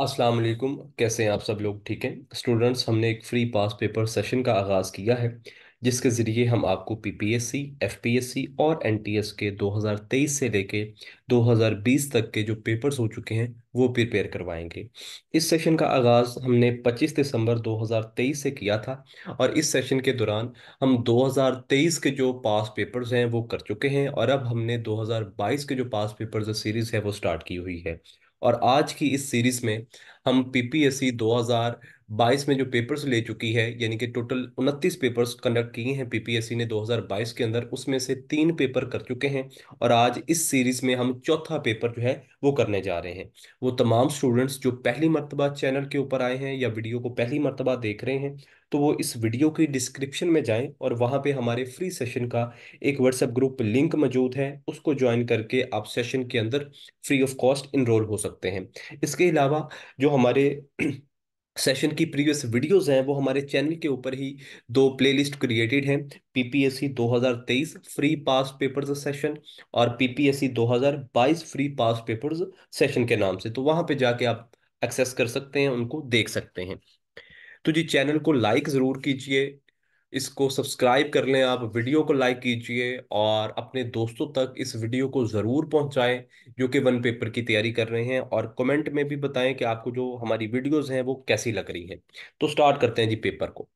अस्सलाम वालेकुम कैसे हैं आप सब लोग ठीक हैं स्टूडेंट्स हमने एक फ्री पास पेपर सेशन का आगाज़ किया है जिसके ज़रिए हम आपको पीपीएससी, एफपीएससी और एनटीएस के 2023 से लेके 2020 तक के जो पेपर्स हो चुके हैं वो प्रिपेयर करवाएंगे इस सेशन का आगाज़ हमने 25 दिसंबर 2023 से किया था और इस सेशन के दौरान हम 2023 के जो पास पेपर्स हैं वो कर चुके हैं और अब हमने बाईस के जो पास पेपर्स सीरीज़ है वो स्टार्ट की हुई है और आज की इस सीरीज में हम पीपीएससी बाईस में जो पेपर्स ले चुकी है यानी कि टोटल उनतीस पेपर्स कंडक्ट किए हैं पीपीएससी ने 2022 के अंदर उसमें से तीन पेपर कर चुके हैं और आज इस सीरीज में हम चौथा पेपर जो है वो करने जा रहे हैं वो तमाम स्टूडेंट्स जो पहली मरतबा चैनल के ऊपर आए हैं या वीडियो को पहली मरतबा देख रहे हैं तो वो इस वीडियो की डिस्क्रिप्शन में जाएं और वहाँ पे हमारे फ्री सेशन का एक व्हाट्सएप ग्रुप लिंक मौजूद है उसको ज्वाइन करके आप सेशन के अंदर फ्री ऑफ कॉस्ट इनरोल हो सकते हैं इसके अलावा जो हमारे सेशन की प्रीवियस वीडियोस हैं वो हमारे चैनल के ऊपर ही दो प्लेलिस्ट क्रिएटेड हैं PPSC 2023 free past papers session और PPSC 2022 free past papers session के नाम से तो वहां पे जाके आप एक्सेस कर सकते हैं उनको देख सकते हैं तो जी चैनल को लाइक ज़रूर कीजिए इसको सब्सक्राइब कर लें आप वीडियो को लाइक कीजिए और अपने दोस्तों तक इस वीडियो को ज़रूर पहुंचाएं जो कि वन पेपर की तैयारी कर रहे हैं और कमेंट में भी बताएं कि आपको जो हमारी वीडियोस हैं वो कैसी लग रही हैं तो स्टार्ट करते हैं जी पेपर को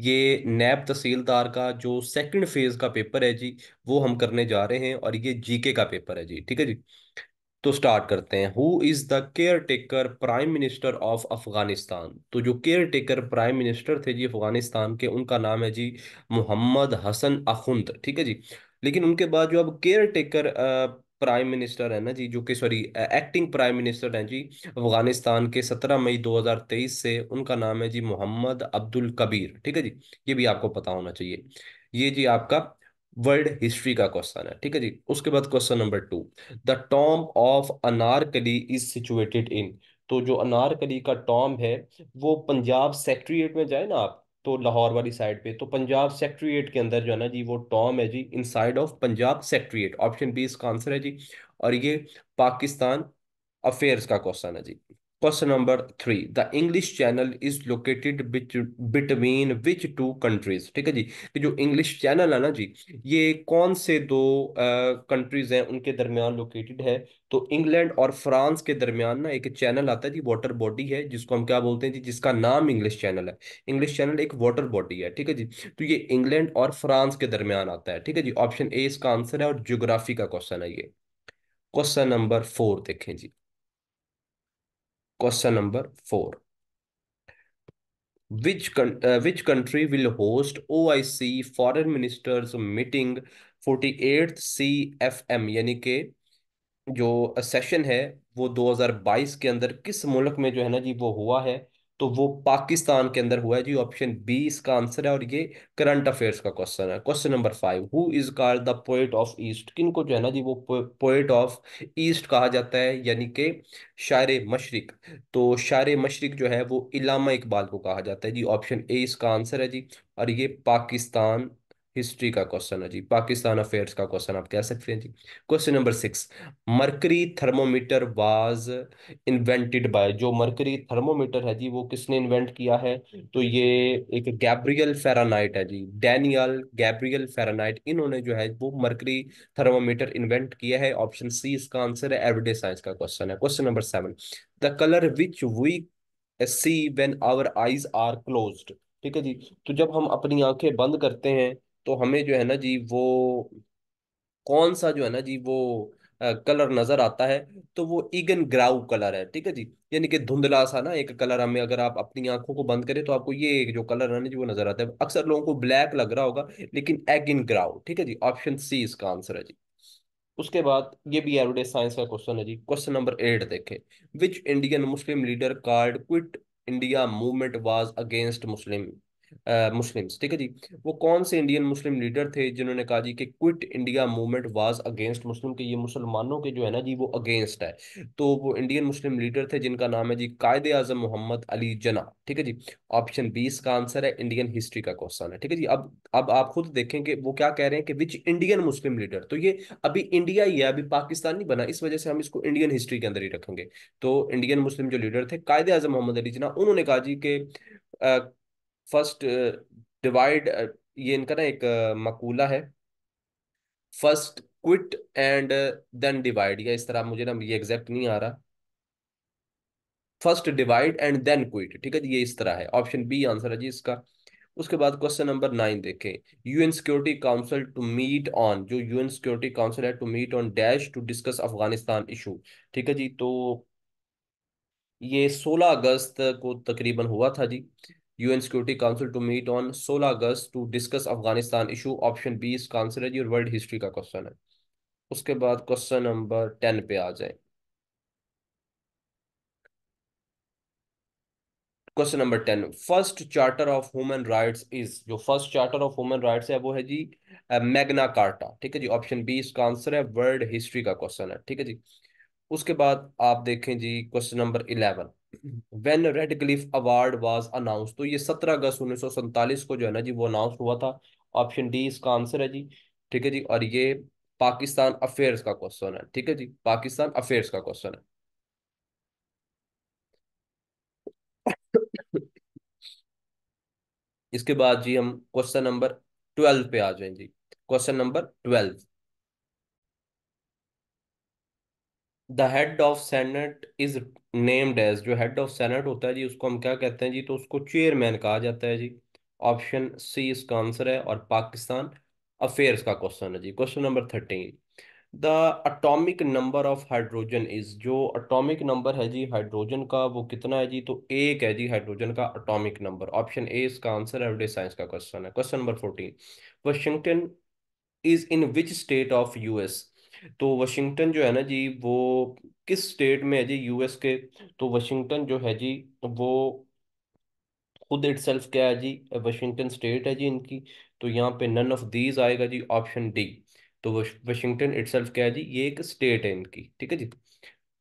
ये नैब तहसीलदार का जो सेकंड फेज़ का पेपर है जी वो हम करने जा रहे हैं और ये जीके का पेपर है जी ठीक है जी तो स्टार्ट करते हैं who is the caretaker prime minister of Afghanistan तो जो केयर टेकर प्राइम मिनिस्टर थे जी अफगानिस्तान के उनका नाम है जी मोहम्मद हसन अखुंद ठीक है जी लेकिन उनके बाद जो अब केयर टेकर प्राइम मिनिस्टर है ना जी जो कि सॉरी एक्टिंग प्राइम मिनिस्टर हैं जी अफगानिस्तान के 17 मई 2023 से उनका नाम है जी मोहम्मद अब्दुल कबीर ठीक है जी ये भी आपको पता होना चाहिए ये जी आपका वर्ल्ड हिस्ट्री का क्वेश्चन है ठीक है जी उसके बाद question number two the tomb of Anarkali is situated in तो जो अनारकली का टॉम है वो पंजाब सेक्ट्रिएट में जाए ना आप तो लाहौर वाली साइड पे तो पंजाब सेक्ट्रिएट के अंदर जो है ना जी वो टॉम है जी inside of Punjab secretariat option B इसका आंसर है जी और ये पाकिस्तान अफेयर्स का क्वेश्चन है जी question number three the English channel is located between which two countries ठीक है जी कि जो इंग्लिश चैनल है ना जी ये कौन से दो कंट्रीज uh, हैं उनके दरमियान लोकेटेड है तो इंग्लैंड और फ्रांस के दरमियान ना एक चैनल आता है जी वाटर बॉडी है जिसको हम क्या बोलते हैं जी जिसका नाम इंग्लिश चैनल है इंग्लिश चैनल एक वाटर बॉडी है ठीक है जी तो ये इंग्लैंड और फ्रांस के दरमियान आता है ठीक है जी ऑप्शन ए इसका आंसर है और जियोग्राफी का क्वेश्चन है ये क्वेश्चन नंबर फोर देखें जी Question number four. Which, con uh, which country will host OIC Foreign Ministers Meeting 48th CFM यानी के जो सेशन है वो 2022 के अंदर किस मुल्क में जो है ना जी वो हुआ है तो वो पाकिस्तान के अंदर हुआ है जी ऑप्शन बी इसका आंसर है और ये करंट अफेयर्स का क्वेश्चन है question number five who is called the poet of east किन को जो है ना जी वो पोइट ऑफ ईस्ट कहा जाता है यानी कि शायर मशरक तो शायर मशरक जो है वो इलामा इकबाल को कहा जाता है जी ऑप्शन ए इसका आंसर है जी और ये पाकिस्तान हिस्ट्री का क्वेश्चन है जी पाकिस्तान अफेयर्स का क्वेश्चन आप कह सकते हैं जी question number six mercury thermometer was invented by जो मरकरी थर्मोमीटर है जी वो किसने इन्वेंट किया है तो ये एक गैब्रियल फेरानाइट है जी डैनियल गैब्रियल फेरानाइट इन्होंने जो है वो मरकरी थर्मोमीटर इन्वेंट किया है ऑप्शन सी इसका आंसर है एवरीडे साइंस का क्वेश्चन है question number seven the colour which we see when our eyes are close ठीक है जी तो जब हम अपनी आंखें बंद करते हैं तो हमें जो है ना जी वो कौन सा जो है ना जी वो कलर नजर आता है तो वो इगन ग्राउ कलर है ठीक है जी यानी कि धुंधला सा ना एक कलर हमें अगर आप अपनी आंखों को बंद करें तो आपको ये जो कलर है ना जी वो नजर आता है अक्सर लोगों को ब्लैक लग रहा होगा लेकिन एग इन ग्राउ ठीक है जी ऑप्शन सी इसका आंसर है जी उसके बाद ये भी एवरीडे साइंस का क्वेश्चन है जी क्वेश्चन नंबर एट देखे which Indian Muslim leader called quit India movement was against Muslim Muslims ठीक है जी वो कौन से इंडियन मुस्लिम लीडर थे जिन्होंने कहा जी कि quit India movement was against Muslim के ये मुसलमानों के जो है ना जी वो अगेंस्ट है तो वो इंडियन मुस्लिम लीडर थे जिनका नाम है जी कायद आजम मोहम्मद अली जना ठीक है जी ऑप्शन बीस का आंसर है इंडियन हिस्ट्री का क्वेश्चन है ठीक है जी अब अब आप खुद देखें कि वो क्या कह रहे हैं कि विच इंडियन मुस्लिम लीडर तो ये अभी इंडिया ही है अभी पाकिस्तान नहीं बना इस वजह से हम इसको इंडियन हिस्ट्री के अंदर ही रखेंगे तो इंडियन मुस्लिम जो लीडर थे कायद आजम मोहम्मद अली जना उन्होंने कहा जी के फर्स्ट डिवाइड ये इनका ना एक मकूला है first quit and then divide या इस तरह मुझे ना ये एग्जैक्ट नहीं आ रहा first divide and then quit ठीक है ये इस तरह है ऑप्शन बी आंसर है जी इसका उसके बाद क्वेश्चन नंबर नाइन देखें UN security council to meet on जो यूएन सिक्योरिटी काउंसिल है to meet on dash to discuss Afghanistan issue ठीक है जी तो ये सोलह अगस्त को तकरीबन हुआ था जी UN security council to meet on 16 August to discuss Afghanistan issue option B इस आंसर है जी और वर्ल्ड हिस्ट्री का क्वेश्चन है उसके बाद क्वेश्चन नंबर टेन पे आ जाए question number ten first charter of human rights is जो first charter of human rights है वो है जी मैग्ना कार्टा ठीक है जी ऑप्शन बी इसका आंसर है वर्ल्ड हिस्ट्री का क्वेश्चन है ठीक है जी उसके बाद आप देखें जी question number eleven when Radcliffe award was announce तो ये सत्रह अगस्त उन्नीस सौ सैंतालीस को जो है ना जी वो अनाउंस हुआ था ऑप्शन डी इसका आंसर है जी ठीक है जी और ये पाकिस्तान अफेयर्स का क्वेश्चन है ठीक है जी पाकिस्तान अफेयर्स का क्वेश्चन है इसके बाद जी हम क्वेश्चन नंबर ट्वेल्व पे आ जाए जी question number twelve the head of senate is named as जो हेड ऑफ सेनेट होता है जी उसको हम क्या कहते हैं जी तो उसको चेयरमैन कहा जाता है जी ऑप्शन सी इसका आंसर है और पाकिस्तान अफेयर्स का क्वेश्चन है जी question number thirteen the atomic number of hydrogen is जो अटोमिक नंबर है जी हाइड्रोजन का वो कितना है जी तो एक है जी हाइड्रोजन का अटोमिक नंबर ऑप्शन ए इसका आंसर एवरीडे साइंस का क्वेश्चन है question number fourteen Washington is in which state of US तो वाशिंगटन जो है ना जी वो किस स्टेट में है जी यूएस के तो वाशिंगटन जो है जी वो खुद इटसेल्फ क्या है जी वाशिंगटन स्टेट है जी इनकी तो यहाँ पे नन ऑफ दीज आएगा जी ऑप्शन डी तो वाशिंगटन इटसेल्फ क्या है जी ये एक स्टेट है इनकी ठीक है जी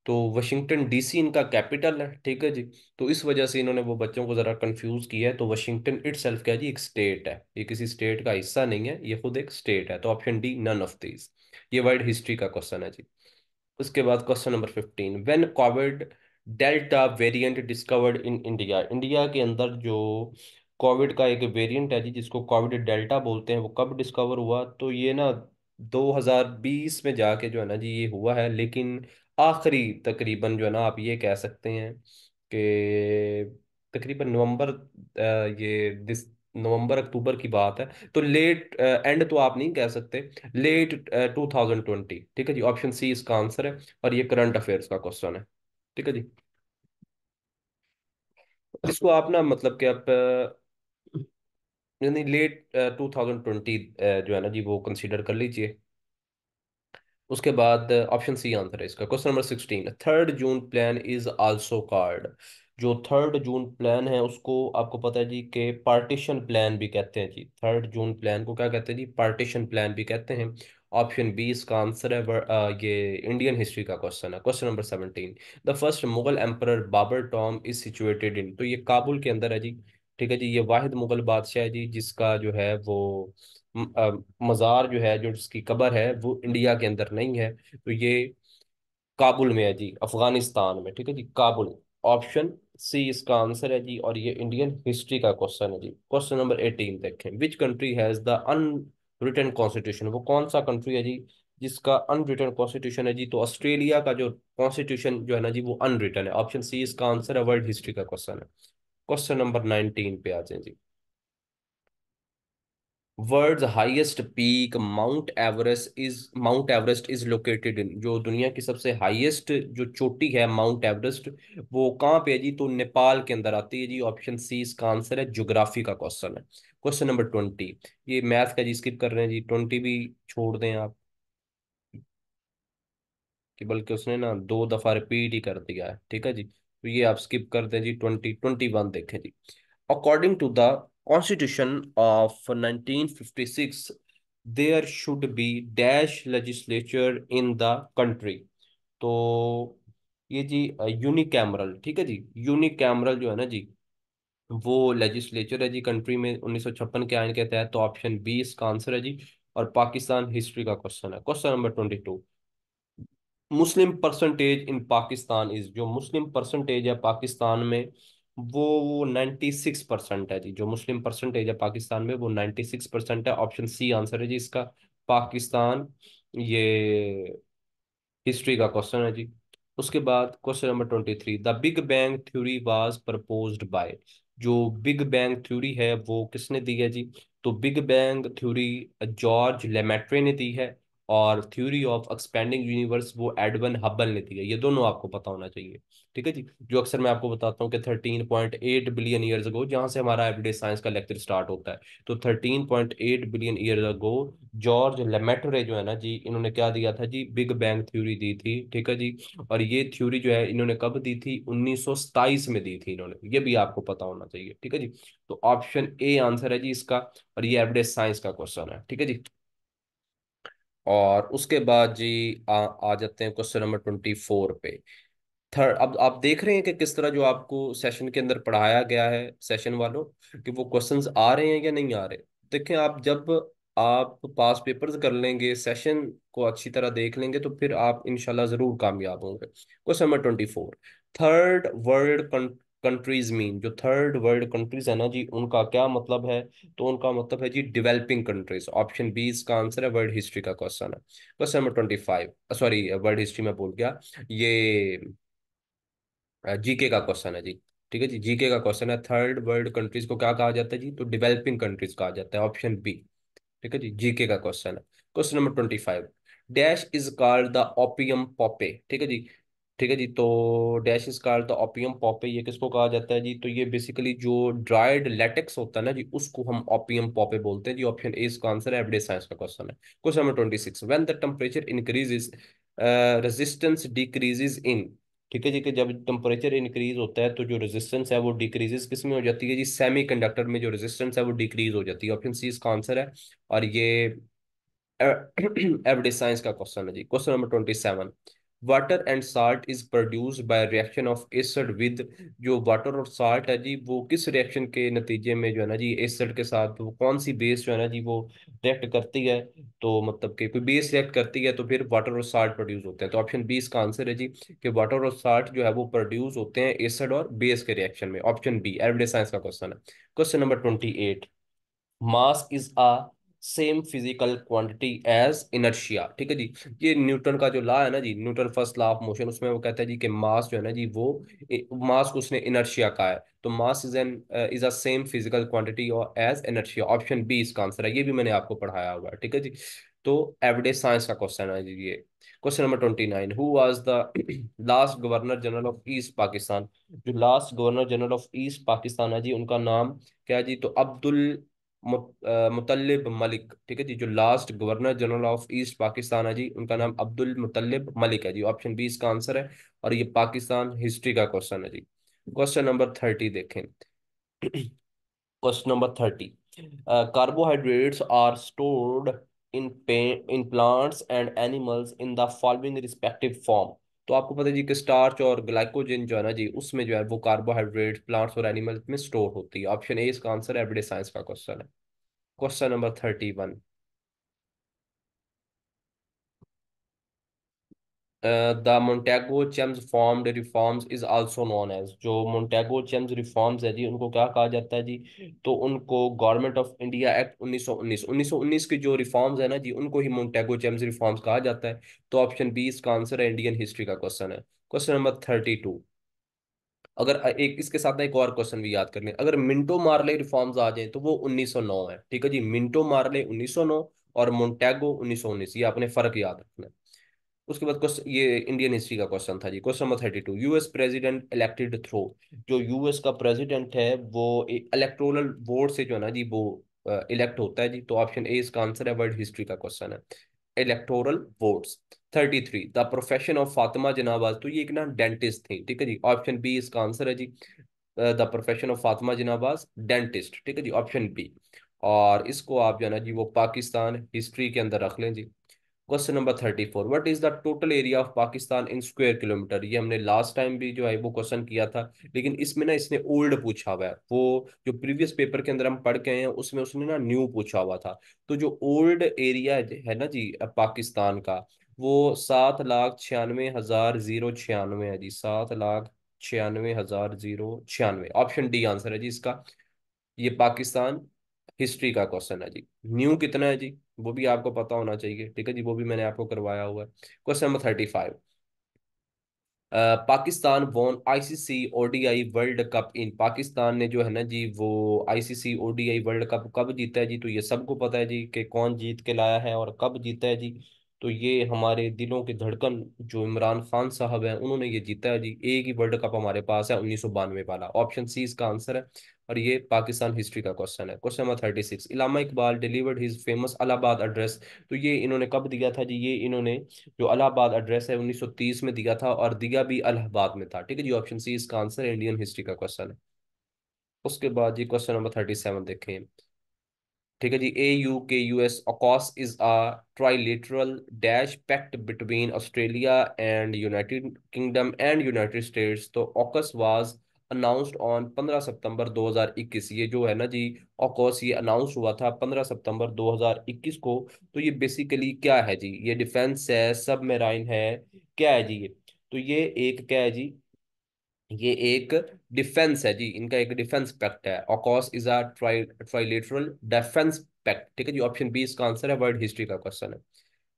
तो वाशिंगटन डीसी इनका कैपिटल है ठीक है जी तो इस वजह से इन्होंने वो बच्चों को ज़रा कंफ्यूज किया है तो वाशिंगटन इटसेल्फ क्या है जी एक स्टेट है ये किसी स्टेट का हिस्सा नहीं है ये खुद एक स्टेट है तो option D none of these ये वर्ल्ड हिस्ट्री का क्वेश्चन है जी उसके बाद question number fifteen when covid delta variant discovered in India India के अंदर जो कोविड का एक वेरिएंट है जी जिसको कोविड डेल्टा बोलते हैं वो कब डिस्कवर हुआ तो ये ना 2020 में जाके जो है ना जी ये हुआ है लेकिन आखिरी तकरीबन जो है ना आप ये कह सकते हैं कि तकरीबन नवंबर ये दिस नवंबर अक्टूबर की बात है तो लेट एंड तो आप नहीं कह सकते लेट टू थाउजेंड ट्वेंटी ठीक है जी ऑप्शन सी इसका आंसर है और ये करंट अफेयर्स का क्वेश्चन है ठीक है जी इसको आप ना मतलब कि आप यानी लेट टू थाउजेंड ट्वेंटी जो है ना जी वो कंसीडर कर लीजिए उसके बाद ऑप्शन सी आंसर है इसका question number sixteen third June plan is also called जो थर्ड जून प्लान है उसको आपको पता है जी के पार्टीशन प्लान भी कहते हैं जी थर्ड जून प्लान को क्या कहते हैं जी पार्टीशन प्लान भी कहते हैं ऑप्शन बी इसका आंसर है आ, ये इंडियन हिस्ट्री का क्वेश्चन है question number seventeen the first Mughal emperor Babur tomb is situated in तो ये काबुल के अंदर है जी ठीक है जी ये वाहिद मुगल बादशाह है जी जिसका जो है वो मज़ार जो है जो जिसकी कबर है वो इंडिया के अंदर नहीं है तो ये काबुल में है जी अफगानिस्तान में ठीक है जी काबुल ऑप्शन सी इसका आंसर है जी और ये इंडियन हिस्ट्री का क्वेश्चन है जी क्वेश्चन नंबर एटीन देखें which country has the unwritten constitution वो कौन सा कंट्री है जी जिसका अनरिटन कॉन्स्टिट्यूशन है जी तो ऑस्ट्रेलिया का जो कॉन्स्टिट्यूशन जो है ना जी वो अनरिटन है ऑप्शन सी इसका आंसर है वर्ल्ड हिस्ट्री का क्वेश्चन है क्वेश्चन नंबर नाइनटीन पे आ जाए जी world highest peak mount Everest is mount Everest is located in जो दुनिया की सबसे हाईएस्ट जो चोटी है माउंट एवरेस्ट वो कहाँ पे है जी तो नेपाल के अंदर आती है जी ऑप्शन सी इसका आंसर है ज्योग्राफी का क्वेश्चन है क्वेश्चन नंबर ट्वेंटी ये मैथ का जी स्किप कर रहे हैं जी ट्वेंटी भी छोड़ दें आप कि बल्कि उसने ना दो दफा रिपीट ही कर दिया है ठीक है जी तो ये आप स्किप कर दें जी ट्वेंटी ट्वेंटी वन देखें जी according to the Constitution of 1956, there should be dash legislature in the country. तो ये जी यूनिकैमरल ठीक है जी यूनिकैमरल जो है ना जी वो लेजिस्लेचर है जी कंट्री में उन्नीस के आयन के तहत तो ऑप्शन बी इसका आंसर है जी और पाकिस्तान हिस्ट्री का क्वेश्चन है question number twenty two Muslim percentage in Pakistan is जो मुस्लिम परसेंटेज है पाकिस्तान में वो नाइन्टी सिक्स परसेंट है जी जो मुस्लिम परसेंटेज है पाकिस्तान में वो नाइन्टी सिक्स परसेंट है ऑप्शन सी आंसर है जी इसका पाकिस्तान ये हिस्ट्री का क्वेश्चन है जी उसके बाद question number twenty three the big bang theory was propose by जो बिग बैंग थ्योरी है वो किसने दी है जी तो big bang theory George Lemaitre ने दी है और थ्योरी ऑफ एक्सपेंडिंग यूनिवर्स वो एडवन हब्बल ने दी है ये दोनों आपको पता होना चाहिए ठीक है जी जो अक्सर मैं आपको बताता हूँ कि thirteen point eight billion years ago जहाँ से हमारा एवरीडे साइंस का लेक्चर स्टार्ट होता है तो thirteen point eight billion years ago George Lemaitre जो है ना जी इन्होंने क्या दिया था जी बिग बैंग थ्योरी दी थी ठीक है जी और ये थ्योरी जो है इन्होंने कब दी थी उन्नीस में दी थी इन्होंने ये भी आपको पता होना चाहिए ठीक है जी तो ऑप्शन ए आंसर है जी इसका और ये एवरेज साइंस का क्वेश्चन है ठीक है जी और उसके बाद जी आ, आ जाते हैं क्वेश्चन नंबर ट्वेंटी फोर पे थर्ड अब आप देख रहे हैं कि किस तरह जो आपको सेशन के अंदर पढ़ाया गया है सेशन वालों कि वो क्वेश्चंस आ रहे हैं या नहीं आ रहे देखें आप जब आप पास पेपर्स कर लेंगे सेशन को अच्छी तरह देख लेंगे तो फिर आप इनशाला ज़रूर कामयाब होंगे question number twenty four third world countries mean जो थर्ड वर्ल्ड कंट्रीज है ना जी उनका क्या मतलब है तो उनका मतलब है जी डेवलपिंग कंट्रीज ऑप्शन बी इसका आंसर है वर्ल्ड हिस्ट्री का क्वेश्चन है question number twenty five sorry world history में बोल गया ये जीके का क्वेश्चन है जी ठीक है जी जीके का क्वेश्चन है थर्ड वर्ल्ड कंट्रीज को क्या कहा जाता है जी तो डेवलपिंग कंट्रीज कहा जाता है ऑप्शन बी ठीक है जी जीके का क्वेश्चन है question number twenty five dash is called the opium poppy ठीक है जी ठीक है जी तो dash is called the opium poppy ये किसको कहा जाता है जी तो ये बेसिकली जो ड्राइड लेटेक्स होता है ना जी उसको हम ओपियम पॉपे बोलते हैं जी ऑप्शन ए इसका आंसर है एवरेज साइंस का क्वेश्चन है question number twenty six when the temperature is resistance decrease in ठीक है जी कि जब टेम्परेचर इंक्रीज होता है तो जो रेजिस्टेंस है वो डिक्रीजेस किस में हो जाती है जी सेमी कंडक्टर में जो रेजिस्टेंस है वो डिक्रीज हो जाती है ऑप्शन सी इसका आंसर है और ये uh, एवरेज साइंस का क्वेश्चन है जी question number twenty seven water and salt is produced by reaction of acid with जो वाटर और साल्ट है जी वो किस रिएक्शन के नतीजे में जो है ना जी एसड के साथ वो कौन सी बेस जो है ना जी वो रिएक्ट करती है तो मतलब कि कोई बेस रिएक्ट करती है तो फिर वाटर और साल्ट प्रोड्यूस होते हैं तो ऑप्शन बी इसका आंसर है जी कि वाटर और साल्ट जो है वो प्रोड्यूस होते हैं एसड और बेस के रिएक्शन में ऑप्शन बी एवरीडे साइंस का क्वेश्चन है question number twenty eight mass is a same physical quantity as inertia ठीक है जी ये न्यूटन का जो लॉ है ना जी Newton first law of motion उसमें वो कहता है जी कि मास जो है ना जी वो मास को उसने इनर्शिया कहा है तो mass is an is a same physical quantity और एज इनर्शिया ऑप्शन बी इसका आंसर है ये भी मैंने आपको पढ़ाया हुआ है ठीक है जी तो एवरीडे साइंस का क्वेश्चन है जी ये question number twenty nine who was the last governor general of east Pakistan जो last governor general of east Pakistan है जी उनका नाम क्या है जी तो अब्दुल मुतलब मलिक ठीक है जी जो last governor general of east Pakistan है जी उनका नाम अब्दुल मुतलब मलिक है जी ऑप्शन बी इसका आंसर है और ये पाकिस्तान हिस्ट्री का क्वेश्चन है जी क्वेश्चन नंबर थर्टी देखें question number thirty carbohydrates are stored in पे in plants and animals in the following respective form तो आपको पता है जी कि स्टार्च और ग्लाइकोजन जो है ना जी उसमें जो है वो कार्बोहाइड्रेट प्लांट्स और एनिमल्स में स्टोर होती है ऑप्शन ए इसका आंसर है एवरीडे साइंस का क्वेश्चन है question number thirty one the Montagu चेम्स Chems reforms is also known as जो Montego Chems रिफॉर्म्स है जी उनको क्या कहा जाता है जी तो उनको गवर्नमेंट ऑफ इंडिया एक्ट 1919 1919 के जो रिफॉर्म्स है ना जी उनको ही मोन्टेगो Chems रिफॉर्म्स कहा जाता है तो ऑप्शन बी इसका आंसर है इंडियन हिस्ट्री का क्वेश्चन है क्वेश्चन नंबर थर्टी टू अगर एक इसके साथ एक और क्वेश्चन भी याद कर लें अगर मिंटो मार्ले रिफॉर्म्स आ जाए तो वो 1909 है ठीक है जी मिंटो मार्ले 1909 और मोंटेगो 1919 ये आपने फर्क याद रखना है उसके बाद क्वेश्चन ये इंडियन हिस्ट्री का क्वेश्चन था जी question number thirty two US president elected through जो यूएस का प्रेसिडेंट है वो इलेक्ट्रोनल वोट से जो है ना जी वो इलेक्ट होता है जी तो ऑप्शन ए इसका आंसर है वर्ल्ड हिस्ट्री का क्वेश्चन है electoral votes thirty three the profession of Fatima जनाबाज तो ये एक ना डेंटिस्ट थी ठीक है जी ऑप्शन बी इसका आंसर है जी द प्रोफेशन ऑफ फातिमा जनाबाज डेंटिस्ट ठीक है जी ऑप्शन बी और इसको आप जो है ना जी वो पाकिस्तान हिस्ट्री के अंदर रख लें जी question number thirty four what is the total area of Pakistan in square kilometre ये हमने लास्ट टाइम भी जो है वो क्वेश्चन किया था लेकिन इसमें ना इसने ओल्ड पूछा हुआ है वो जो प्रीवियस पेपर के अंदर हम पढ़ के आए हैं उसमें उसने ना न्यू पूछा हुआ था तो जो ओल्ड एरिया है ना जी पाकिस्तान का वो सात लाख छियानवे हजार जीरो छियानवे है जी सात लाख छियानवे हजार जीरो छियानवे ऑप्शन डी आंसर है जी इसका ये पाकिस्तान हिस्ट्री का क्वेश्चन है जी न्यू कितना है जी वो भी आपको पता होना चाहिए ठीक है जी वो भी मैंने आपको करवाया हुआ है question number thirty five Pakistan won ICC ODI world cup in Pakistan ने जो है ना जी वो आईसीसी ओडीआई वर्ल्ड कप कब जीता है जी तो ये सबको पता है जी कि कौन जीत के लाया है और कब जीता है जी तो ये हमारे दिलों के धड़कन जो इमरान खान साहब हैं उन्होंने ये जीता है जी एक ही वर्ल्ड कप हमारे पास है उन्नीस सौ बानवे वाला ऑप्शन सी इसका आंसर है और ये पाकिस्तान हिस्ट्री का क्वेश्चन है question number thirty six Allama Iqbal delivered his famous Allahabad address तो ये इन्होंने कब दिया था जी ये इन्होंने जो अलाहाबाद एड्रेस है 1930 में दिया था और दिया भी अलाहाबाद में था ठीक है जी ऑप्शन सी इसका आंसर इंडियन हिस्ट्री का क्वेश्चन है उसके बाद जी क्वेश्चन नंबर थर्टी सेवन देखें ठीक है जी A U K U S AUKUS is a trilateral dash pact between Australia and United Kingdom and United States तो AUKUS was announced on 15 September 2021 ये जो है ना जी ऑकोर्स ये अनाउंस हुआ था 15 सितंबर 2021 को तो ये बेसिकली क्या है जी ये डिफेंस है मेराइन है क्या है जी ये तो ये एक क्या है जी ये एक डिफेंस है जी इनका एक डिफेंस पैक्ट है AUKUS is a trilateral defence pact ठीक है जी ऑप्शन बी इसका आंसर है वर्ल्ड हिस्ट्री का क्वेश्चन है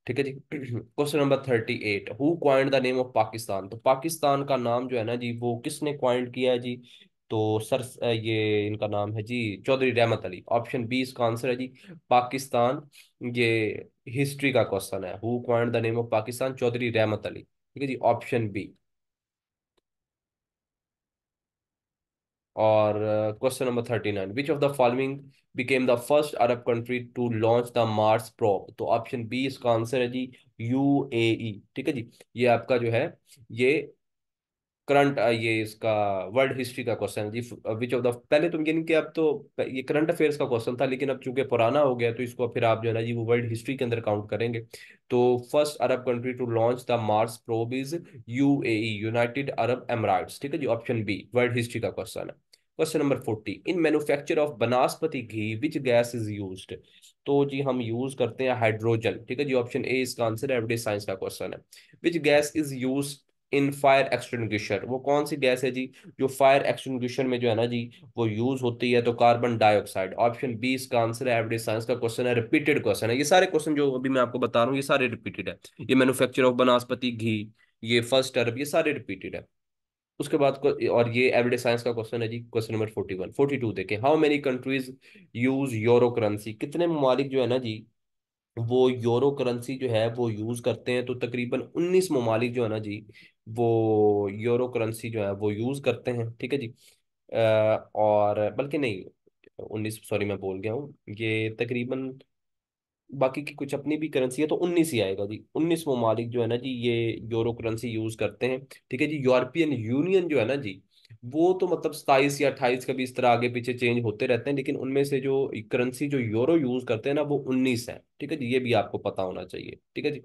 ठीक है जी question number thirty eight who coined the name of Pakistan तो पाकिस्तान का नाम जो है ना जी वो किसने क्वाइंट किया है जी तो सर ये इनका नाम है जी चौधरी रहमत अली ऑप्शन बी इसका आंसर है जी पाकिस्तान ये हिस्ट्री का क्वेश्चन है who coined the name of Pakistan Chaudhry Rahmat Ali ठीक है जी ऑप्शन बी और question number thirty nine which of the following became the first Arab country to launch the Mars probe तो ऑप्शन बी इसका आंसर है जी यू ए e, ठीक है जी ये आपका जो है ये करंट uh, ये इसका वर्ल्ड हिस्ट्री का क्वेश्चन है जी विच ऑफ द पहले तुम तो यानी कि अब तो ये करंट अफेयर्स का क्वेश्चन था लेकिन अब चूंकि पुराना हो गया तो इसको फिर आप जो है ना जी वो वर्ल्ड हिस्ट्री के अंदर काउंट करेंगे तो first Arab country to launch the Mars probe is U United Arab Emirates ठीक है जी ऑप्शन बी वर्ल्ड हिस्ट्री का क्वेश्चन है question number forty in manufacture of vanaspati ghee which gas is use तो जी हम यूज करते हैं हाइड्रोजन ठीक है जी ऑप्शन ए इसका आंसर है साइंस का क्वेश्चन है which gas is use in fire extinguisher वो कौन सी गैस है जी जो फायर एक्सटिंग्विशर में जो है ना जी वो यूज होती है तो कार्बन डाइऑक्साइड ऑप्शन बी इसका आंसर है एवरेज साइंस का क्वेश्चन है रिपीटेड क्वेश्चन है ये सारे क्वेश्चन जो अभी मैं आपको बता रहा हूँ ये सारे रिपीटेड है ये मैनुफेक्चर ऑफ बनास्पति घी ये फर्स्ट अरब ये सारे रिपीटेड है उसके बाद और ये एवरीडे साइंस का क्वेश्चन है जी question number forty one forty two देखें how many countries use euro currency कितने ममालिक जो है ना जी वो यूरो करेंसी जो है वो यूज़ करते हैं तो तकरीबन उन्नीस ममालिक जो है ना जी वो यूरो करेंसी जो है वो यूज़ करते हैं ठीक है जी आ, और बल्कि नहीं उन्नीस सॉरी मैं बोल गया हूँ ये तकरीबन बाकी की कुछ अपनी भी करेंसी है तो उन्नीस ही आएगा जी उन्नीस ममालिक जो है ना जी ये यूरो करेंसी यूज करते हैं ठीक है जी यूरोपियन यूनियन जो है ना जी वो तो मतलब सताइस या अट्ठाईस कभी इस तरह आगे पीछे चेंज होते रहते हैं लेकिन उनमें से जो करेंसी जो यूरो यूज करते हैं ना वो उन्नीस है ठीक है जी ये भी आपको पता होना चाहिए ठीक है जी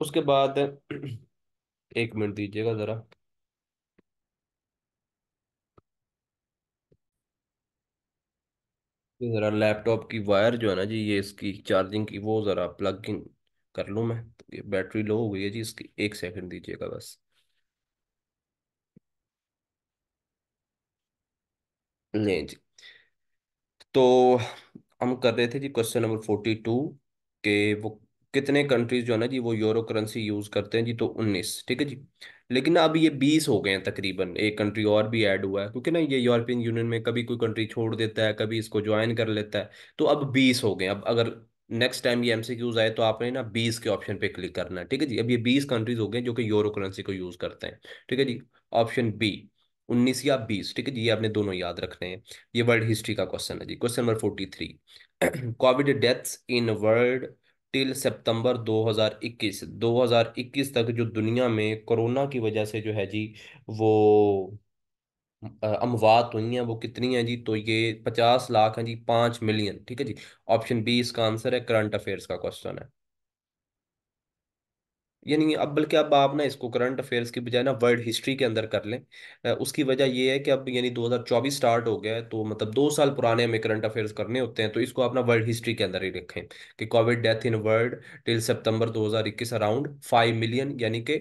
उसके बाद एक मिनट दीजिएगा जरा ये जरा लैपटॉप की वायर जो है ना जी ये इसकी चार्जिंग की वो जरा प्लग इन कर लूँ मैं तो ये बैटरी लो हो गई है जी इसकी एक सेकंड दीजिएगा बस नहीं जी तो हम कर रहे थे जी क्वेश्चन नंबर फोर्टी टू के वो कितने कंट्रीज जो है ना जी वो यूरो करेंसी यूज करते हैं जी तो उन्नीस ठीक है जी लेकिन अब ये बीस हो गए हैं तकरीबन एक कंट्री और भी ऐड हुआ है क्योंकि ना ये यूरोपियन यूनियन में कभी कोई कंट्री छोड़ देता है कभी इसको ज्वाइन कर लेता है तो अब बीस हो गए अब अगर नेक्स्ट टाइम ये एमसीक्यूज आए तो आपने ना बीस के ऑप्शन पे क्लिक करना है ठीक है जी अब ये बीस कंट्रीज हो गए जो कि यूरो करेंसी को यूज करते हैं ठीक है जी ऑप्शन बी उन्नीस या बीस ठीक है जी ये आपने दोनों याद रखने हैं ये वर्ल्ड हिस्ट्री का क्वेश्चन है जी question number forty three covid deaths in world till September 2021 2021 तक जो दुनिया में कोरोना की वजह से जो है जी वो अमवात हुई हैं वो कितनी हैं जी तो ये पचास लाख हैं जी पाँच मिलियन ठीक है जी ऑप्शन बी इसका आंसर है करंट अफेयर्स का क्वेश्चन है यानी अब बल्कि अब आप ना इसको करंट अफेयर्स की बजाय ना वर्ल्ड हिस्ट्री के अंदर कर लें उसकी वजह ये है कि अब यानी 2024 स्टार्ट हो गया है तो मतलब दो साल पुराने हमें करंट अफेयर्स करने होते हैं तो इसको आप ना वर्ल्ड हिस्ट्री के अंदर ही रखें कि covid death in world till September 2021 around five million यानी कि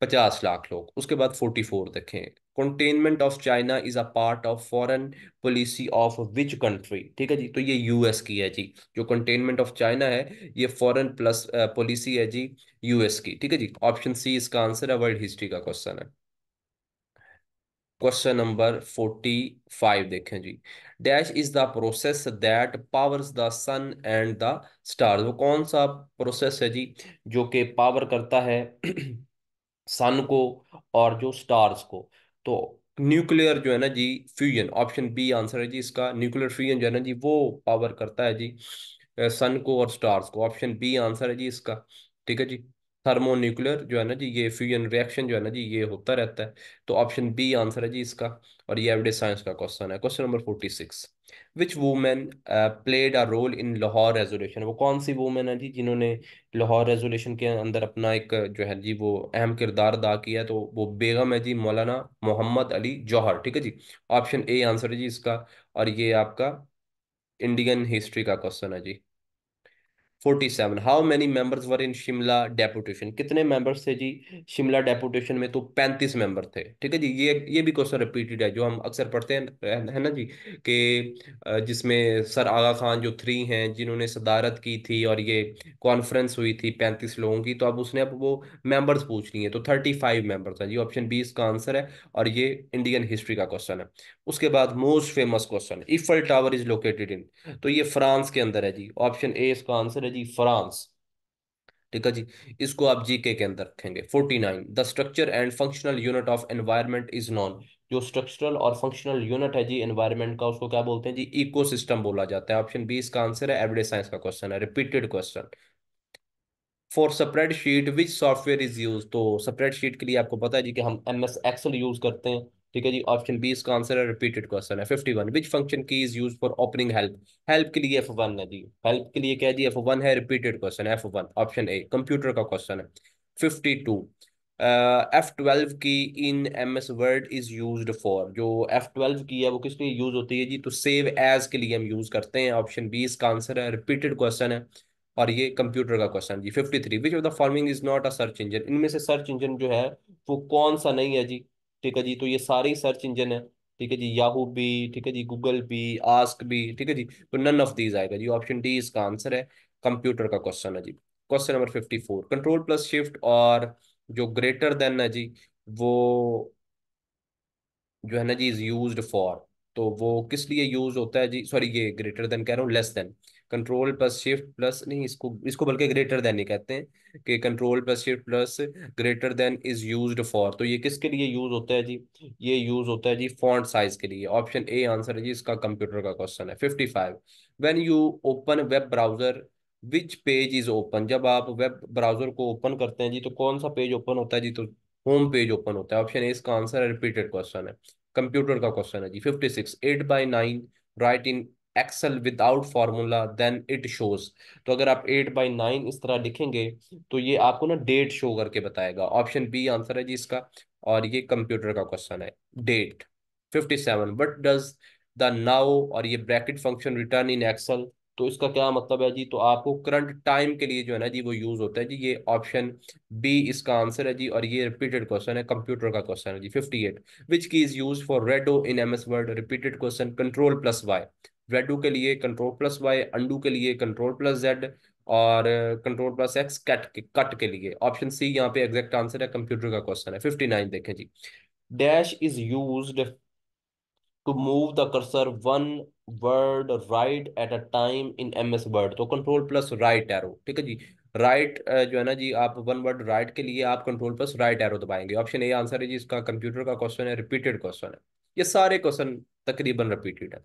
पचास लाख लोग उसके बाद फोर्टी फोर देखें containment of China is a part of foreign policy of which country ठीक है जी तो ये यूएस की है जी जो कंटेनमेंट ऑफ चाइना है ये फॉरेन प्लस पॉलिसी है जी यूएस की ठीक है जी ऑप्शन सी इसका आंसर है वर्ल्ड हिस्ट्री का क्वेश्चन है क्वेश्चन नंबर फोर्टी फाइव देखें जी dash is the process that powers the sun and the star वो कौन सा प्रोसेस है जी जो कि पावर करता है सन को और जो स्टार्स को तो न्यूक्लियर जो है ना जी फ्यूजन ऑप्शन बी आंसर है जी इसका न्यूक्लियर फ्यूजन जो है ना जी वो पावर करता है जी सन को और स्टार्स को ऑप्शन बी आंसर है जी इसका ठीक है जी थर्मोन्यूक्लियर जो है ना जी ये फ्यूजन रिएक्शन जो है ना जी ये होता रहता है तो ऑप्शन बी आंसर है जी इसका और ये एवडे साइंस का क्वेश्चन है question number forty six which women played a role in Lahore resolution वो कौन सी वूमेन है जी जिन्होंने लाहौर रेजोल्यूशन के अंदर अपना एक जो है जी वो अहम किरदार अदा किया है तो वो बेगम है जी मौलाना मोहम्मद अली जौहर ठीक है जी ऑप्शन ए आंसर है जी इसका और ये आपका इंडियन हिस्ट्री का क्वेश्चन है जी forty seven how many members were in Shimla deputation कितने मेंबर्स थे जी शिमला डेपुटेशन में तो पैंतीस मेंबर थे ठीक है जी ये ये भी क्वेश्चन रिपीटेड है जो हम अक्सर पढ़ते हैं है ना जी कि जिसमें सर आगा खान जो थ्री हैं जिन्होंने सदारत की थी और ये कॉन्फ्रेंस हुई थी पैंतीस लोगों की तो अब उसने अब वो मेंबर्स पूछ ली है तो थर्टी फाइव मेंबर्स हैं जी ऑप्शन बी इसका आंसर है और ये इंडियन हिस्ट्री का क्वेश्चन है उसके बाद most famous question Eiffel tower is located in तो ये फ्रांस के अंदर है जी ऑप्शन ए इसका आंसर है जी फ्रांस ठीक है जी इसको आप जीके के अंदर रखेंगे forty nine the structure and functional unit of environment is known जो स्ट्रक्चरल और फंक्शनल यूनिट है जी एनवायरमेंट का उसको क्या बोलते हैं जी इको बोला जाता है ऑप्शन बी इसका आंसर है एवरेज साइंस का क्वेश्चन है repeated question for spreadsheet which software is use तो स्प्रेड के लिए आपको पता है जी कि हम एम एस एक्सल यूज करते हैं ठीक है जी ऑप्शन बी इसका आंसर है रिपीटेड क्वेश्चन है fifty one which function key is use for opening help help के लिए एफ वन है जी हेल्प के लिए क्या जी एफ वन है repeated question F one option A computer का क्वेश्चन है fifty two F twelve key in M S Word is use for जो एफ ट्वेल्व की है वो किस लिए यूज होती है जी तो सेव एज के लिए हम यूज करते हैं ऑप्शन बी इसका आंसर है रिपीटेड क्वेश्चन है और ये कंप्यूटर का क्वेश्चन जी fifty three which of the following is not a search engine इनमें से सर्च इंजन जो है वो कौन सा नहीं है जी ठीक है जी तो ये सारी सर्च इंजन है ठीक है जी याहू भी ठीक है जी गूगल भी आस्क भी ठीक है जी तो नन ऑफ दीज आएगा जी ऑप्शन डी इसका आंसर है कंप्यूटर का क्वेश्चन है जी question number fifty four control plus shift और जो ग्रेटर देन है जी वो जो है ना जी इज यूज फॉर तो वो किस लिए यूज होता है जी सॉरी ये ग्रेटर देन कह रहा हूँ less than control plus shift plus नहीं इसको इसको बल्कि ग्रेटर देन ही कहते हैं कि control plus shift plus greater than is use for तो ये किसके लिए यूज होता है जी ये यूज होता है जी फॉन्ट साइज के लिए ऑप्शन ए आंसर है जी इसका कंप्यूटर का क्वेश्चन है fifty five when you open web browser which page is open जब आप वेब ब्राउजर को ओपन करते हैं जी तो कौन सा पेज ओपन होता है जी तो होम पेज ओपन होता है ऑप्शन ए इसका आंसर है रिपीटेड क्वेश्चन है कंप्यूटर का क्वेश्चन है जी fifty six eight by nine right in Excel without formula then it shows तो अगर आप एट बाई नाइन इस तरह लिखेंगे तो ये आपको ना डेट शो करके बताएगा ऑप्शन बी आंसर है जी इसका और ये कंप्यूटर का क्वेश्चन है डेट fifty seven but does the now और ये bracket function return in Excel तो इसका क्या मतलब है जी तो आपको करंट टाइम के लिए जो है ना जी वो यूज होता है जी ये ऑप्शन बी इसका आंसर है जी और ये रिपीटेड क्वेश्चन है कंप्यूटर का क्वेश्चन है जी fifty eight which key is use for redo in M S Word repeated question control plus Y redo के लिए कंट्रोल प्लस वाई अंडू के लिए कंट्रोल प्लस जेड और कंट्रोल प्लस एक्स कट के cut के लिए ऑप्शन सी यहाँ पे एग्जैक्ट आंसर है कंप्यूटर का क्वेश्चन है फिफ्टी नाइन देखें जी dash is use to move the cursor one word right at a time in M S Word तो कंट्रोल प्लस राइट एरो ठीक है जी राइट right, uh, जो है ना जी आप वन वर्ड राइट के लिए आप कंट्रोल प्लस राइट एरो दबाएंगे ऑप्शन ए आंसर है जी इसका कंप्यूटर का क्वेश्चन है रिपीटेड क्वेश्चन है ये सारे क्वेश्चन तकरीबन रिपीटेड है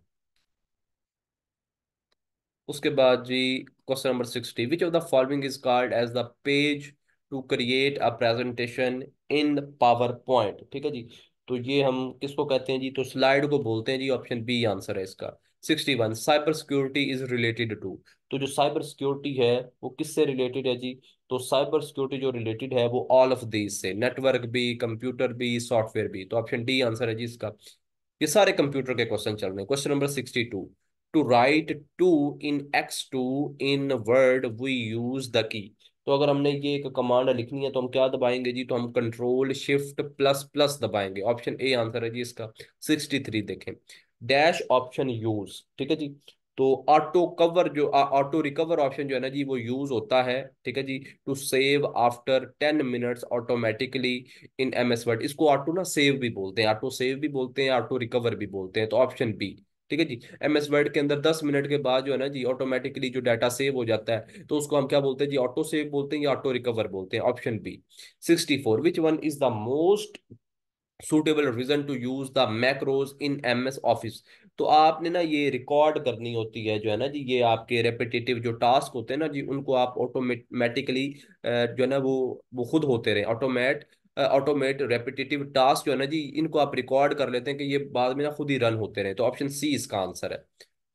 उसके बाद जी question number sixty which of the following is card as the page to create a presentation in power point ठीक है जी तो ये हम किसको कहते हैं जी तो स्लाइड को बोलते हैं जी ऑप्शन बी आंसर है इसका sixty one cyber security is related to तो जो साइबर सिक्योरिटी है वो किससे रिलेटेड है जी तो साइबर सिक्योरिटी जो रिलेटेड है वो ऑल ऑफ दीज से नेटवर्क भी कंप्यूटर भी सॉफ्टवेयर भी तो ऑप्शन डी आंसर है जी इसका ये सारे कंप्यूटर के क्वेश्चन चल रहे हैं question number sixty two to write two in X two in Word we use the key तो अगर हमने ये एक कमांड लिखनी है तो हम क्या दबाएंगे जी तो हम कंट्रोल शिफ्ट प्लस प्लस दबाएंगे ऑप्शन ए आंसर है जी इसका सिक्सटी थ्री देखें डैश ऑप्शन यूज ठीक है जी तो ऑटो कवर जो ऑटो रिकवर ऑप्शन जो है ना जी वो यूज होता है ठीक है जी to save after ten minutes automatically in M S Word इसको ऑटो ना सेव भी बोलते हैं ऑटो सेव भी बोलते हैं ऑटो रिकवर भी बोलते हैं तो ऑप्शन बी ठीक है जी एम एस वर्ड के अंदर दस मिनट के बाद जो है ना जी ऑटोमेटिकली जो डाटा सेव हो जाता है तो उसको हम क्या बोलते हैं जी ऑटो सेव बोलते हैं या ऑटो रिकवर बोलते हैं option B sixty four which one is the most reason to use the macros in M S Office तो आपने ना ये रिकॉर्ड करनी होती है जो है ना जी ये आपके रेपिटेटिव जो टास्क होते हैं ना जी उनको आप ऑटोमेटिकली जो है ना वो वो खुद होते रहे ऑटोमेट ऑटोमेट रेपिटेटिव टास्क जो है ना जी इनको आप रिकॉर्ड कर लेते हैं कि ये बाद में ना खुद ही रन होते रहे तो ऑप्शन सी इसका आंसर है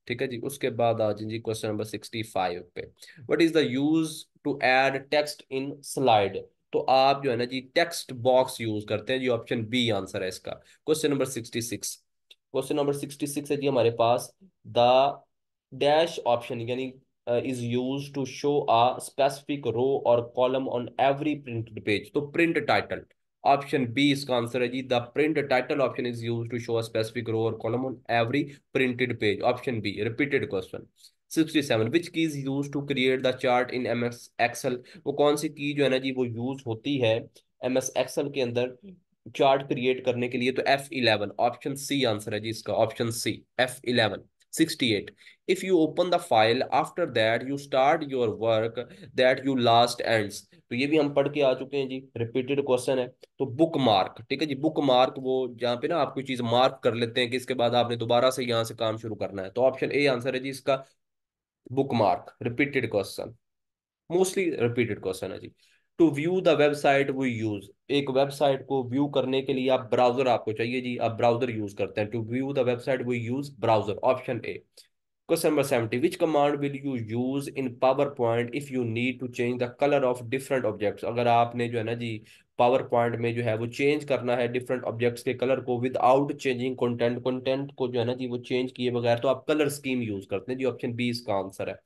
ठीक है जी उसके बाद आ जाए जी क्वेश्चन नंबर सिक्सटी फाइव पे what is the use to add text in slide तो आप जो है ना जी टेक्स्ट बॉक्स यूज करते हैं जी ऑप्शन बी आंसर है इसका question number sixty six question number sixty six है जी हमारे पास द डैश ऑप्शन यानी uh, is used to show a specific row or column on every printed page तो print title ऑप्शन बी इसका answer है जी the print title option is use to show a specific row और column on every printed page option B repeated question 67 which key is chart in S Excel वो कौन सी की जो है ना जी वो यूज होती है एस एक्सएल के अंदर चार्ट क्रिएट करने के लिए तो F eleven option C answer है जी इसका option C F eleven 68 if you open the file after that you start your work that you last ends तो ये भी हम पढ़ के आ चुके हैं जी रिपीटेड क्वेश्चन है तो बुक मार्क ठीक है जी बुक मार्क वो जहाँ पे ना आप कोई चीज मार्क कर लेते हैं कि इसके बाद आपने दोबारा से यहाँ से काम शुरू करना है तो ऑप्शन ए आंसर है जी इसका bookmark repeated question mostly repeated question है जी टू व्यू द वेबसाइट वो यूज एक वेबसाइट को व्यू करने के लिए आप ब्राउजर आपको चाहिए जी आप ब्राउजर यूज करते हैं टू व्यू द वेबसाइट वो use browser option A question number seventy which command will you use in power PowerPoint if you need to change the colour of different objects अगर आपने जो है ना जी power PowerPoint में जो है वो चेंज करना है डिफरेंट ऑब्जेक्ट्स के कलर को विदाउट चेंजिंग कंटेंट कंटेंट को जो है ना जी वो चेंज किए बगैर तो आप कलर स्कीम यूज करते हैं जी ऑप्शन बी इसका आंसर है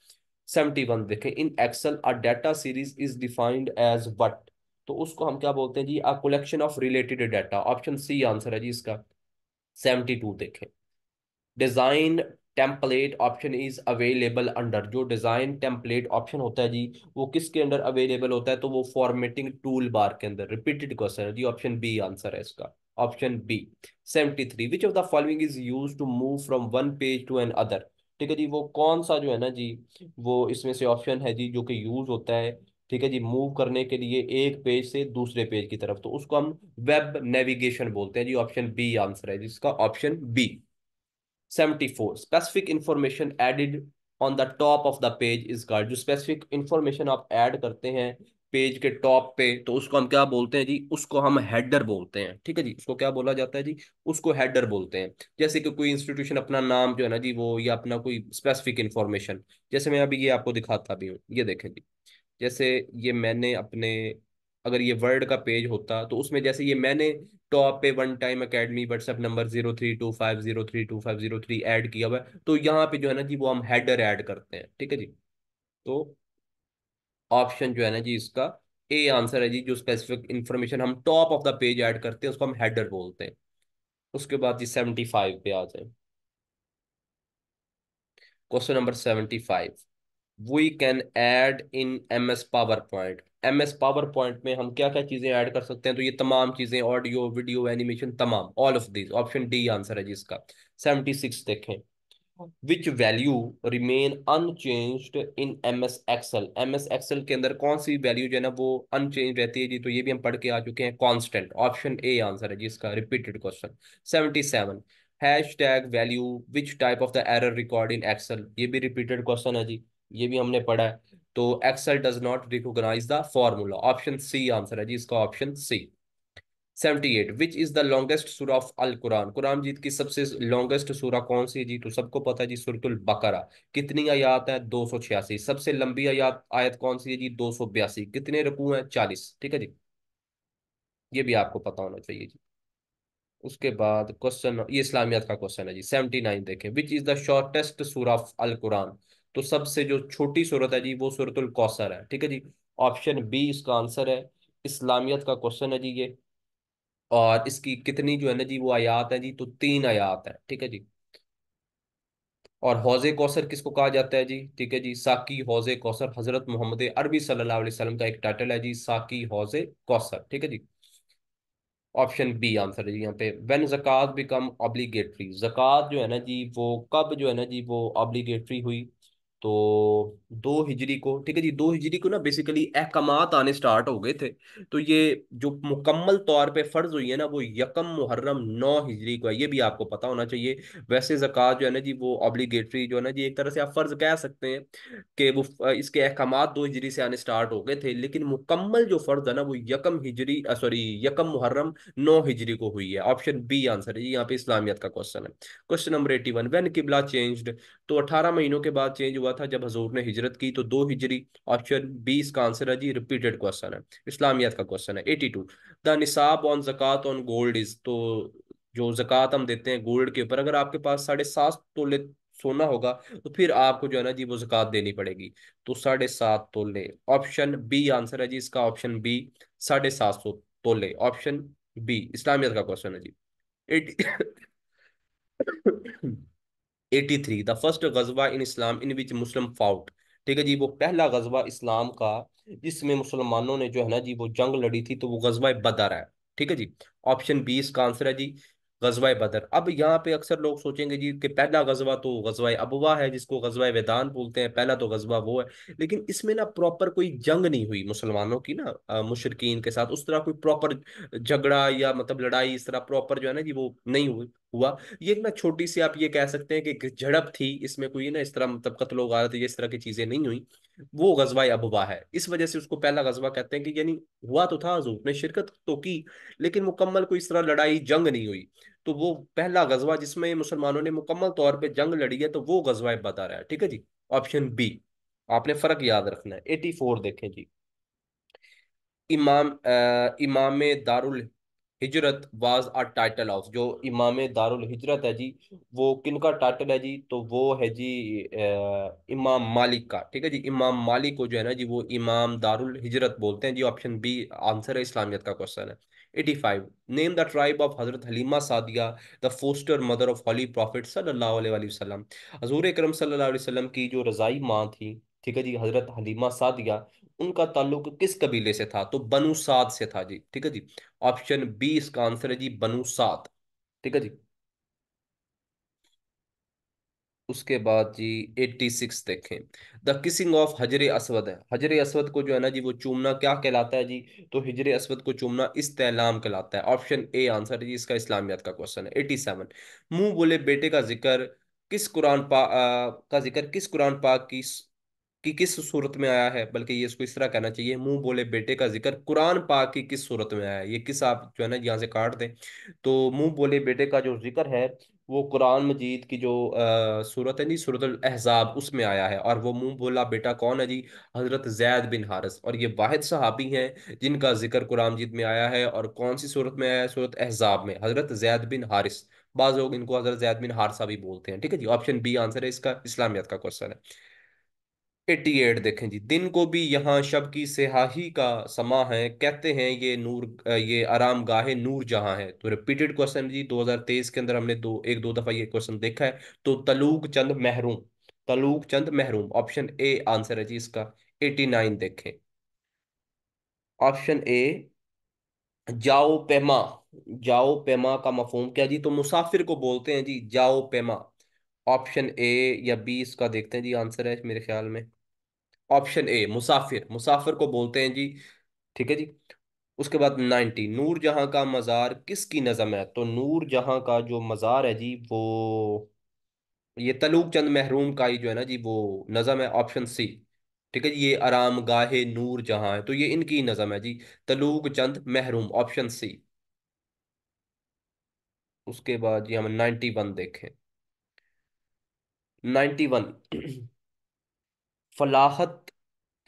वन देखें in Excel a data series is defined as what तो उसको हम क्या बोलते हैं जी a collection of related data option C answer है जी इसका टू देखें design template option is available under जो डिज़ाइन टेम्पलेट ऑप्शन होता है जी वो किसके अंडर अवेलेबल होता है तो वो फॉर्मेटिंग टूल बार के अंदर रिपीटेड क्वेश्चन है जी ऑप्शन बी आंसर है इसका option B seventy three which of the following is use to move from one page to another ठीक है जी वो कौन सा जो है ना जी वो इसमें से ऑप्शन है जी जो कि यूज होता है ठीक है जी मूव करने के लिए एक पेज से दूसरे पेज की तरफ तो उसको हम वेब नेविगेशन बोलते हैं जी ऑप्शन बी आंसर है जिसका option B seventy four specific information added on the top of the page is card जो स्पेसिफिक इंफॉर्मेशन आप ऐड करते हैं पेज के टॉप पे तो उसको हम क्या बोलते हैं जी उसको हम हेडर बोलते हैं ठीक है जी उसको क्या बोला जाता है जी उसको हेडर बोलते हैं जैसे कि कोई इंस्टीट्यूशन अपना नाम जो है ना जी वो या अपना कोई स्पेसिफिक इन्फॉर्मेशन जैसे मैं अभी ये आपको दिखाता भी हूँ ये देखें जी जैसे ये मैंने अपने अगर ये वर्ल्ड का पेज होता तो उसमें जैसे ये मैंने टॉप पे one time academy WhatsApp number zero three two five zero three two five zero three add किया हुआ है तो यहाँ पे जो है ना जी वो हम हेडर ऐड करते हैं ठीक है जी तो ऑप्शन जो है ना जी इसका ए आंसर है जी जो स्पेसिफिक इंफॉर्मेशन हम top of the page add करते हैं उसको हम हेडर बोलते हैं उसके बाद जी सेवेंटी फाइव पे आ जाए question number seventy five we can add in M S PowerPoint M S PowerPoint में हम क्या क्या चीज़ें ऐड कर सकते हैं तो ये तमाम चीज़ें ऑडियो वीडियो एनिमेशन तमाम all of this option D answer है जी इसका सेवेंटी सिक्स देखें which value remain unchanged in M S Excel M S Excel के अंदर कौन सी वैल्यू जो है ना वो अनचेंज रहती है जी तो ये भी हम पढ़ के आ चुके हैं कॉन्स्टेंट ऑप्शन ए आंसर है जी इसका repeated question seventy seven hashtag value which type of the error record in Excel ये भी रिपीटेड क्वेश्चन है जी ये भी हमने पढ़ा है तो Excel does not recognise the formula option C answer है जी इसका option C seventy eight which is the longest सूरा ऑफ अल कुरान कुरान जीत की सबसे लॉन्गेस्ट सूरा कौन सी है जी तो सबको पता है जी सुरतुल बकरा कितनी आयात है दो सौ छियासी सबसे लंबी आयात आयत कौन सी है जी दो सौ बयासी कितने रकू हैं चालीस ठीक है जी ये भी आपको पता होना चाहिए जी उसके बाद क्वेश्चन ये इस्लामियत का क्वेश्चन है जी सेवेंटी नाइन देखें विच इज द शॉर्टेस्ट सूरा ऑफ अल कुरान तो सबसे जो छोटी सूरत है जी वो सूरतुल कौसर है ठीक है जी ऑप्शन बी इसका आंसर है इस्लामियत का क्वेश्चन है जी ये और इसकी कितनी जो है ना जी वो आयात है जी तो तीन आयात है ठीक है जी और हौजे कौसर किसको कहा जाता है जी ठीक है जी साकी हौजे कौसर हजरत मोहम्मद अरबी सल्लल्लाहु अलैहि वसल्लम का एक टाइटल है जी साकी हौजे कौसर ठीक है जी ऑप्शन बी आंसर है जी यहाँ पे वेन जक़ात बिकम ऑब्लीगेटरी जक़ात जो है ना जी वो कब जो है ना जी वो ऑब्लीगेटरी हुई तो दो हिजरी को ठीक है जी दो हिजरी को ना बेसिकली अहकाम आने स्टार्ट हो गए थे तो ये जो मुकम्मल तौर पे फ़र्ज हुई है ना वो यकम मुहर्रम नौ हिजरी को है ये भी आपको पता होना चाहिए वैसे जक़ात जो है ना जी वो ऑब्लीगेटरी जो है ना जी एक तरह से आप फ़र्ज़ कह सकते हैं कि वो इसके अहकाम दो हिजरी से आने स्टार्ट हो गए थे लेकिन मुकम्मल जो फ़र्ज है ना वो यकम हिजरी सॉरी यकम मुहर्रम नौ हिजरी को हुई है ऑप्शन बी आंसर है जी यहाँ पे इस्लामियत का क्वेश्चन है question number eighty one when किबला चेंज तो अठारह महीनों के बाद चेंज हुआ था जब हजूर ने हिजरत की तो दो हिजरी ऑप्शन बी इसका आंसर है जी रिपीटेड क्वेश्चन है इस्लामियत का क्वेश्चन है एटी टू द निसाब ऑन जक़ात ऑन गोल्ड इज तो जो जक़ात हम देते हैं गोल्ड के ऊपर अगर आपके पास साढ़े सात तोले सोना होगा तो फिर आपको जो है ना जी वो जक़ात देनी पड़ेगी तो साढ़े सात तोले ऑप्शन बी आंसर है जी इसका ऑप्शन बी साढ़े सात सौ तोले ऑप्शन बी इस्लामियत का क्वेश्चन है जी eighty eighty three the first गजवा in Islam in which Muslim fought ठीक है जी वो पहला गजबा इस्लाम का जिसमें मुसलमानों ने जो है ना जी वो जंग लड़ी थी तो वो गजबा बदर है ठीक है जी ऑप्शन बी इसका आंसर है जी गजवा बदर अब यहाँ पे अक्सर लोग सोचेंगे जी कि पहला गजवा तो गजवा अबवा है जिसको गजवा वेदान बोलते हैं पहला तो गजवा वो है लेकिन इसमें ना प्रॉपर कोई जंग नहीं हुई मुसलमानों की ना मुशरकिन के साथ उस तरह कोई प्रॉपर झगड़ा या मतलब लड़ाई इस तरह प्रॉपर जो है ना जी वो नहीं हुई हुआ ये ना छोटी सी आप ये कह सकते हैं कि झड़प थी इसमें कोई ना इस तरह मतलब आ रहे थे इस तरह की चीजें नहीं हुई वो गजवा अबवा है इस वजह से उसको पहला गजबा कहते हैं कि यानी हुआ तो था हजूर ने शिरकत तो की लेकिन मुकम्मल कोई इस तरह लड़ाई जंग नहीं हुई तो वो पहला गजबा जिसमें मुसलमानों ने मुकम्मल तौर पर जंग लड़ी है तो वो गजवा बता रहा है ठीक है जी ऑप्शन बी आपने फर्क याद रखना है एटी फोर देखें जी इमाम आ, इमाम दारुल हिजरत वाज आ टाइटल हाउस जो इमाम दारुल हिजरत है जी वो किन का टाइटल है जी तो वो है जी आ, इमाम मालिक का ठीक है जी इमाम मालिक को जो है ना जी वो इमाम दारुल हिजरत बोलते हैं जी ऑप्शन बी आंसर है इस्लामियत का क्वेश्चन है 85 name the tribe of Hazrat Halima Sadia the foster mother of holy prophet सल्लाम हजूर करम सल्लाम की जो रज़ाई माँ थी ठीक है जी हजरत हलीमा सादिया उनका ताल्लुक किस कबीले से था तो बनु साद से था जी ठीक है जी ऑप्शन बी इसका आंसर है जी बनू सात ठीक है जी उसके बाद जी एट्टी सिक्स देखें द किसिंग ऑफ हजरे असवद है हजरे असवद को जो है ना जी वो चूमना क्या कहलाता है जी तो हजरे असवद को चूमना इस तैलाम कहलाता है ऑप्शन ए आंसर है जी इसका इस्लामियत का क्वेश्चन है एट्टी सेवन मुंह बोले बेटे का जिक्र किस कुरान पा आ, का जिक्र किस कुरान पाक की कि किस सूरत में आया है बल्कि ये इसको इस तरह कहना चाहिए मुंह बोले बेटे का जिक्र कुरान पाक की किस सूरत में आया है ये किस आप जो है ना यहाँ से काट दें तो मुंह बोले बेटे का जो जिक्र है वो कुरान मजीद की जो आ, सूरत है नी सूरत एहजाब उसमें आया है और वो मुंह बोला बेटा कौन है जी हज़रत जैद बिन हारस और ये वाहिद सहाबी हैं जिनका जिक्र कुरान मजीद में आया है और कौन सी सूरत में आया है सूरत एहजाब में हज़रत जैद बिन हारिस बाज़ लोग इनको हज़रत जैद बिन हारसा भी बोलते हैं ठीक है जी ऑप्शन बी आंसर है इसका इस्लामियत का क्वेश्चन है एट्टी एट देखें जी दिन को भी यहाँ शब की सिहाही का समा है कहते हैं ये नूर ये आराम गाहे नूर जहाँ है तो रिपीटेड क्वेश्चन जी दो हजार तेईस के अंदर हमने दो एक दो दफा ये क्वेश्चन देखा है तो तलूक चंद महरूम तलूक चंद महरूम ऑप्शन ए आंसर है जी इसका एटी नाइन देखें ऑप्शन ए जाओ पैमा जाओ पैमा का मफहम क्या जी तो मुसाफिर को बोलते हैं जी जाओ पैमा ऑप्शन ए या बी इसका देखते हैं जी आंसर है मेरे ख्याल में ऑप्शन ए मुसाफिर मुसाफिर को बोलते हैं जी ठीक है जी उसके बाद नाइनटी नूर जहां का मज़ार किसकी नज़म है तो नूर जहां का जो मज़ार है जी वो ये तलूक चंद महरूम का ही जो है ना जी वो नज़म है ऑप्शन सी ठीक है जी ये आराम गाहे नूर जहां है तो ये इनकी नज़म है जी तलूक चंद महरूम ऑप्शन सी उसके बाद जी हम नाइन्टी वन देखें नाइन्टी वन फलाहत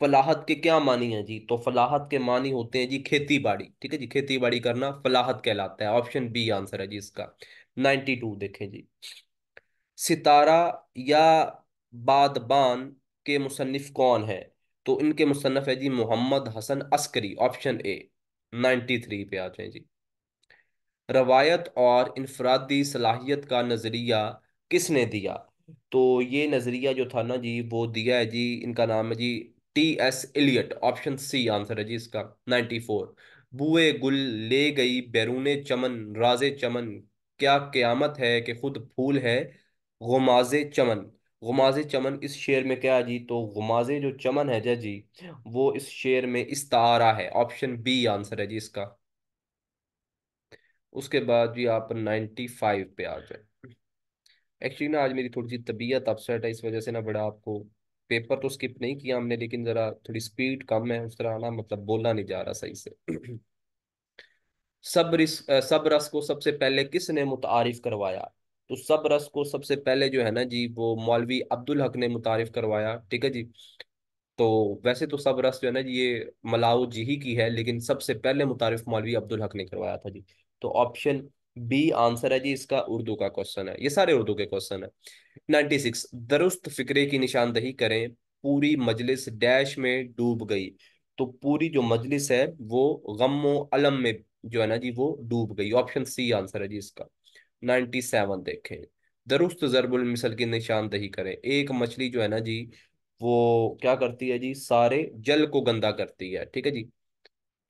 फलाहत के क्या मानी है जी तो फलाहत के मानी होते हैं जी खेती बाड़ी ठीक है जी खेती बाड़ी करना फलाहत कहलाता है ऑप्शन बी आंसर है जी इसका नाइन्टी टू देखें जी सितारा या बादबान के मुसनफ़ कौन है तो इनके मुसनफ़ है जी Mohammad Hasan Askari option A ninety three पे आ जाए जी रवायत और इनफरादी सलाहियत का नज़रिया किसने दिया तो ये नज़रिया जो था ना जी वो दिया है जी इनका नाम है जी T S Eliot option C answer है जी इसका नाइन्टी फोर बुए गुल ले गई बैरून चमन राजे चमन क्या क्यामत है कि खुद फूल है गुमाजे चमन गुमाजे चमन इस शेर में क्या है जी तो गुमाजे जो चमन है जय जी वो इस शेर में इस्तारा है ऑप्शन बी आंसर है जी इसका उसके बाद जी आप नाइन्टी फाइव पे आ जाए एक्चुअली ना आज मेरी थोड़ी सी तबीयत अपसेट है इस वजह से ना बड़ा आपको पेपर तो स्किप नहीं किया हमने लेकिन ज़रा थोड़ी स्पीड कम है उस तरह ना मतलब बोला नहीं जा रहा सही से सब रिस सब रस को सबसे पहले किसने मुतारफ़ करवाया तो सब रस को सबसे पहले जो है ना जी वो मौलवी अब्दुल हक ने मुतारफ़ करवाया ठीक है जी तो वैसे तो सब रस जो है ना जी ये मलाओ जी ही की है लेकिन सबसे पहले मुतारफ़ मौलवी अब्दुल हक ने करवाया था जी तो ऑप्शन बी आंसर है जी इसका उर्दू का क्वेश्चन है ये सारे उर्दू के क्वेश्चन है नाइन्टी सिक्स दरुस्त फिक्रे की निशानदही करें पूरी मजलिस डैश में डूब गई तो पूरी जो मजलिस है वो गमो अलम में जो है ना जी वो डूब गई ऑप्शन सी आंसर है जी इसका नाइन्टी सेवन देखें दरुस्त जरबुल मिसल की निशानदही करें एक मछली जो है ना जी वो क्या करती है जी सारे जल को गंदा करती है ठीक है जी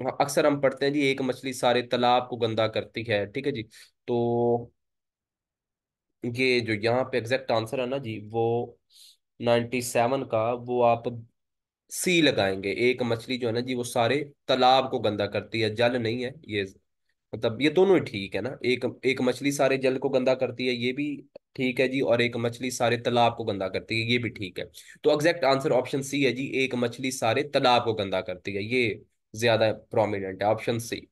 हाँ, अक्सर हम पढ़ते हैं जी एक मछली सारे तालाब को गंदा करती है ठीक है जी तो ये जो यहाँ पे एग्जैक्ट आंसर है ना जी वो नाइन्टी सेवन का वो आप सी लगाएंगे एक मछली जो है ना जी वो सारे तालाब को गंदा करती है जल नहीं है ये मतलब ये दोनों ही ठीक है ना एक एक मछली सारे जल को गंदा करती है ये भी ठीक है जी और एक मछली सारे तालाब को गंदा करती है ये भी ठीक है तो एग्जैक्ट आंसर ऑप्शन सी है जी एक मछली सारे तालाब को गंदा करती है ये ज्यादा प्रोमिनेंट है ऑप्शन सी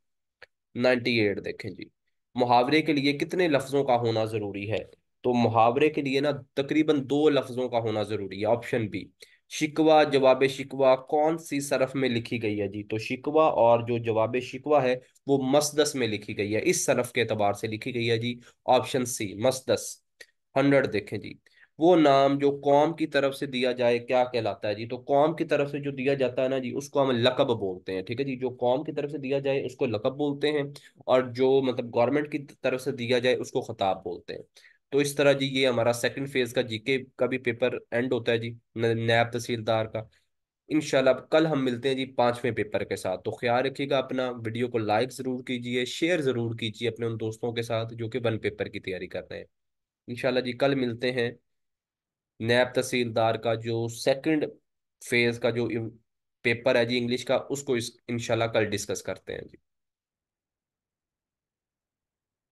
नाइन्टी एट देखें जी मुहावरे के लिए कितने लफ्जों का होना जरूरी है तो मुहावरे के लिए ना तकरीबन दो लफ्जों का होना जरूरी है ऑप्शन बी शिकवा जवाब शिकवा कौन सी सरफ में लिखी गई है जी तो शिकवा और जो जवाब शिकवा है वो मसदस में लिखी गई है इस सरफ के अतबार से लिखी गई है जी ऑप्शन सी मसदस हंड्रेड देखें जी वो नाम जो कौम की तरफ से दिया जाए क्या कहलाता है जी तो कौम की तरफ से जो दिया जाता है ना जी उसको हम लकब बोलते हैं ठीक है जी जो कौम की तरफ से दिया जाए उसको लकब बोलते हैं और जो मतलब गवर्नमेंट की तरफ से दिया जाए उसको खताब बोलते हैं तो इस तरह जी ये हमारा सेकंड फेज का जीके का भी पेपर एंड होता है जी नायब तहसीलदार का इनशाला कल हम मिलते हैं जी पांचवें पेपर के साथ तो ख्याल रखिएगा अपना वीडियो को लाइक ज़रूर कीजिए शेयर ज़रूर कीजिए अपने उन दोस्तों के साथ जो कि वन पेपर की तैयारी कर रहे हैं इनशाला जी कल मिलते हैं नैब तहसीलदार का जो सेकंड फेज का जो पेपर है जी इंग्लिश का उसको इस इनशाला कल डिस्कस करते हैं जी